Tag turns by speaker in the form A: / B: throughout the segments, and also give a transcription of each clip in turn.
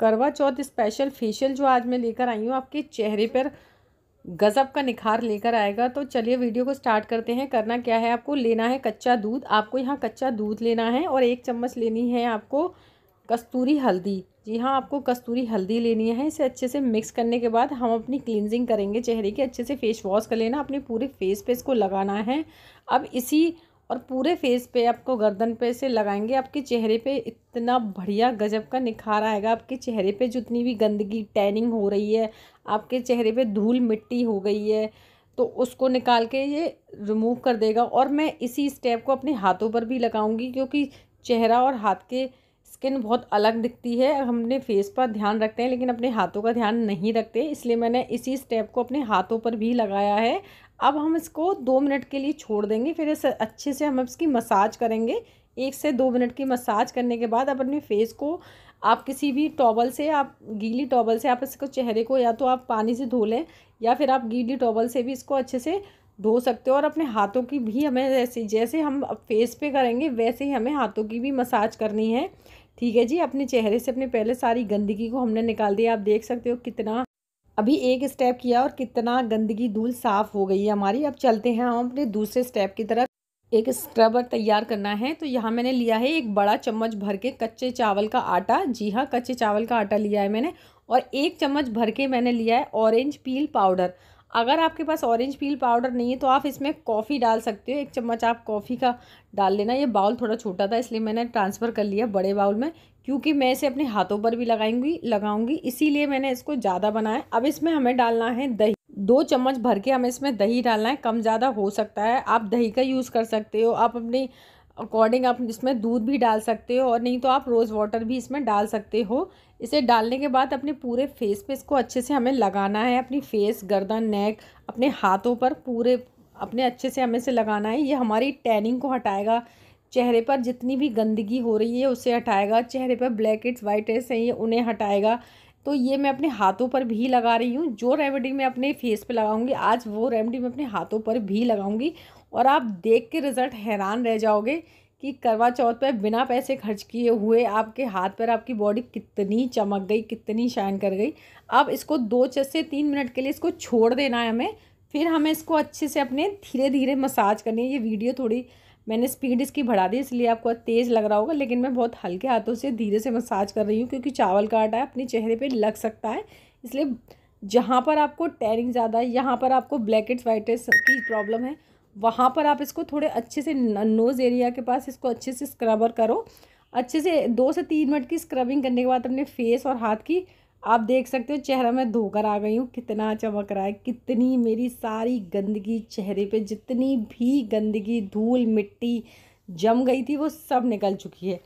A: करवा चौथ special facial जो आज मैं लेकर आई हूँ आपके चेहरे पर गज़ब का निखार लेकर आएगा तो चलिए वीडियो को स्टार्ट करते हैं करना क्या है आपको लेना है कच्चा दूध आपको यहाँ कच्चा दूध लेना है और एक चम्मच लेनी है आपको कस्तूरी हल्दी जी हाँ आपको कस्तूरी हल्दी लेनी है इसे अच्छे से मिक्स करने के बाद हम अपनी क्लिनजिंग करेंगे चेहरे की अच्छे से फेस वॉश कर लेना अपने पूरे फेस पे इसको लगाना है अब इसी और पूरे फेस पे आपको गर्दन पे से लगाएंगे आपके चेहरे पे इतना बढ़िया गजब का निखार आएगा आपके चेहरे पे जितनी भी गंदगी टैनिंग हो रही है आपके चेहरे पे धूल मिट्टी हो गई है तो उसको निकाल के ये रिमूव कर देगा और मैं इसी स्टेप को अपने हाथों पर भी लगाऊंगी क्योंकि चेहरा और हाथ के स्किन बहुत अलग दिखती है हमने फेस पर ध्यान रखते हैं लेकिन अपने हाथों का ध्यान नहीं रखते इसलिए मैंने इसी स्टेप को अपने हाथों पर भी लगाया है अब हम इसको दो मिनट के लिए छोड़ देंगे फिर इसे अच्छे से हम इसकी मसाज करेंगे एक से दो मिनट की मसाज करने के बाद आप अपने फेस को आप किसी भी टॉवल से आप गीली टॉवल से आप इसको चेहरे को या तो आप पानी से धो लें या फिर आप गीली टॉवल से भी इसको अच्छे से धो सकते हो और अपने हाथों की भी हमें जैसे जैसे हम फेस पे करेंगे वैसे ही हमें हाथों की भी मसाज करनी है ठीक है जी अपने चेहरे से अपने पहले सारी गंदगी को हमने निकाल दिया आप देख सकते हो कितना अभी एक स्टेप किया और कितना गंदगी धूल साफ़ हो गई है हमारी अब चलते हैं हम अपने दूसरे स्टेप की तरफ एक स्क्रबर तैयार करना है तो यहाँ मैंने लिया है एक बड़ा चम्मच भर के कच्चे चावल का आटा जी हाँ कच्चे चावल का आटा लिया है मैंने और एक चम्मच भर के मैंने लिया है ऑरेंज पील पाउडर अगर आपके पास ऑरेंज पील पाउडर नहीं है तो आप इसमें कॉफ़ी डाल सकते हो एक चम्मच आप कॉफ़ी का डाल लेना ये बाउल थोड़ा छोटा था इसलिए मैंने ट्रांसफ़र कर लिया बड़े बाउल में क्योंकि मैं इसे अपने हाथों पर भी लगाएंगी लगाऊंगी इसीलिए मैंने इसको ज़्यादा बनाया अब इसमें हमें डालना है दही दो चम्मच भर के हमें इसमें दही डालना है कम ज़्यादा हो सकता है आप दही का यूज़ कर सकते हो आप अपने अकॉर्डिंग आप इसमें दूध भी डाल सकते हो और नहीं तो आप रोज़ वाटर भी इसमें डाल सकते हो इसे डालने के बाद अपने पूरे फेस पे इसको अच्छे से हमें लगाना है अपनी फेस गर्दन नेक अपने हाथों पर पूरे अपने अच्छे से हमें से लगाना है ये हमारी टैनिंग को हटाएगा चेहरे पर जितनी भी गंदगी हो रही है उसे हटाएगा चेहरे पर ब्लैक एड्स वाइट एड्स हैं ये उन्हें हटाएगा तो ये मैं अपने हाथों पर भी लगा रही हूँ जो रेमेडी मैं अपने फेस पे लगाऊंगी आज वो रेमेडी मैं अपने हाथों पर भी लगाऊंगी और आप देख के रिज़ल्ट हैरान रह जाओगे कि करवा चौथ पर बिना पैसे खर्च किए हुए आपके हाथ पर आपकी बॉडी कितनी चमक गई कितनी शाइन कर गई अब इसको दो से तीन मिनट के लिए इसको छोड़ देना है हमें फिर हमें इसको अच्छे से अपने धीरे धीरे मसाज करनी है ये वीडियो थोड़ी मैंने स्पीड इसकी बढ़ा दी इसलिए आपको तेज़ लग रहा होगा लेकिन मैं बहुत हल्के हाथों से धीरे से मसाज कर रही हूँ क्योंकि चावल का आटा अपने चेहरे पर लग सकता है इसलिए जहाँ पर आपको टैरिंग ज़्यादा है यहाँ पर आपको ब्लैकेट्स वाइटेस की प्रॉब्लम है वहाँ पर आप इसको थोड़े अच्छे से नोज़ एरिया के पास इसको अच्छे से स्क्रबर करो अच्छे से दो से तीन मिनट की स्क्रबिंग करने के बाद अपने फेस और हाथ की आप देख सकते हो चेहरा मैं धोकर आ गई हूँ कितना चमक रहा है कितनी मेरी सारी गंदगी चेहरे पे जितनी भी गंदगी धूल मिट्टी जम गई थी वो सब निकल चुकी है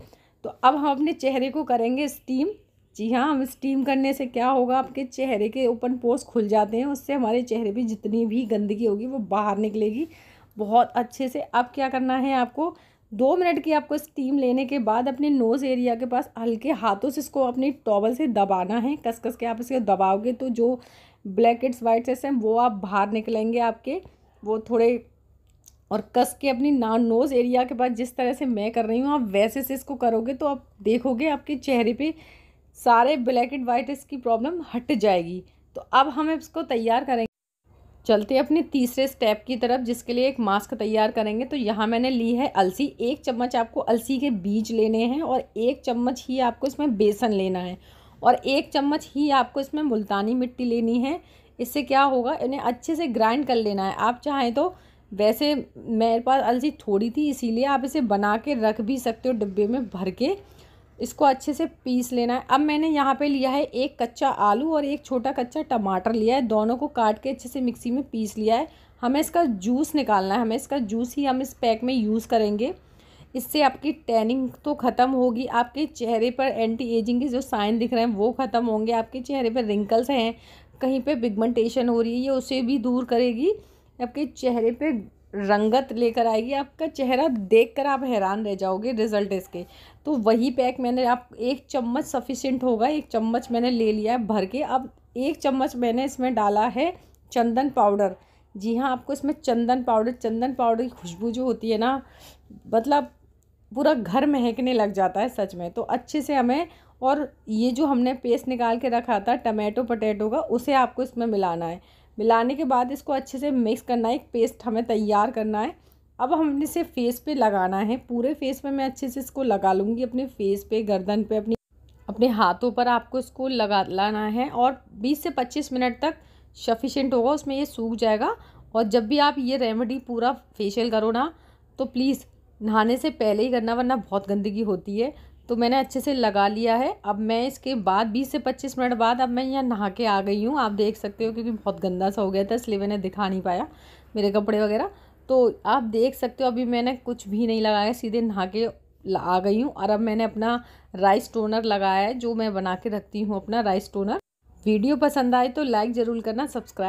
A: तो अब हम अपने चेहरे को करेंगे स्टीम जी हाँ हम स्टीम करने से क्या होगा आपके चेहरे के ओपन पोस्ट खुल जाते हैं उससे हमारे चेहरे पर जितनी भी गंदगी होगी वो बाहर निकलेगी बहुत अच्छे से अब क्या करना है आपको दो मिनट की आपको स्टीम लेने के बाद अपने नोज़ एरिया के पास हल्के हाथों से इसको अपनी टॉवल से दबाना है कस कस के आप इसे दबाओगे तो जो ब्लैक एड्स वाइट एड्स हैं वो आप बाहर निकलेंगे आपके वो थोड़े और कस के अपनी ना नोज़ एरिया के पास जिस तरह से मैं कर रही हूँ आप वैसे से इसको करोगे तो आप देखोगे आपके चेहरे पर सारे ब्लैक एंड वाइट की प्रॉब्लम हट जाएगी तो अब हम इसको तैयार करेंगे चलते अपने तीसरे स्टेप की तरफ जिसके लिए एक मास्क तैयार करेंगे तो यहाँ मैंने ली है अलसी एक चम्मच आपको अलसी के बीज लेने हैं और एक चम्मच ही आपको इसमें बेसन लेना है और एक चम्मच ही आपको इसमें मुल्तानी मिट्टी लेनी है इससे क्या होगा इन्हें अच्छे से ग्राइंड कर लेना है आप चाहें तो वैसे मेरे पास अलसी थोड़ी थी इसीलिए आप इसे बना के रख भी सकते हो डिब्बे में भर के इसको अच्छे से पीस लेना है अब मैंने यहाँ पे लिया है एक कच्चा आलू और एक छोटा कच्चा टमाटर लिया है दोनों को काट के अच्छे से मिक्सी में पीस लिया है हमें इसका जूस निकालना है हमें इसका जूस ही हम इस पैक में यूज़ करेंगे इससे आपकी टैनिंग तो ख़त्म होगी आपके चेहरे पर एंटी एजिंग के जो साइन दिख रहे हैं वो ख़त्म होंगे आपके चेहरे पर रिंकल्स हैं कहीं पर पिगमेंटेशन हो रही है ये उसे भी दूर करेगी आपके चेहरे पर रंगत लेकर आएगी आपका चेहरा देख कर आप हैरान रह जाओगे रिज़ल्ट इसके तो वही पैक मैंने आप एक चम्मच सफिशेंट होगा एक चम्मच मैंने ले लिया है भर के अब एक चम्मच मैंने इसमें डाला है चंदन पाउडर जी हाँ आपको इसमें चंदन पाउडर चंदन पाउडर की खुशबू जो होती है ना मतलब पूरा घर महकने लग जाता है सच में तो अच्छे से हमें और ये जो हमने पेस्ट निकाल के रखा था टमाटो पटेटो का उसे आपको इसमें मिलाना है मिलाने के बाद इसको अच्छे से मिक्स करना है एक पेस्ट हमें तैयार करना है अब हमने इसे फेस पे लगाना है पूरे फेस पे मैं अच्छे से इसको लगा लूँगी अपने फेस पे गर्दन पे अपनी अपने हाथों पर आपको इसको लगा लाना है और 20 से 25 मिनट तक सफिशेंट होगा उसमें ये सूख जाएगा और जब भी आप ये रेमेडी पूरा फेशियल करो ना तो प्लीज़ नहाने से पहले ही करना वरना बहुत गंदगी होती है तो मैंने अच्छे से लगा लिया है अब मैं इसके बाद 20 से 25 मिनट बाद अब मैं यहाँ नहा के आ गई हूँ आप देख सकते हो क्योंकि बहुत गंदा सा हो गया था इसलिए मैंने दिखा नहीं पाया मेरे कपड़े वगैरह तो आप देख सकते हो अभी मैंने कुछ भी नहीं लगाया सीधे नहा के आ गई हूँ और अब मैंने अपना राइस टोनर लगाया है जो मैं बना के रखती हूँ अपना राइस टोनर वीडियो पसंद आए तो लाइक ज़रूर करना सब्सक्राइब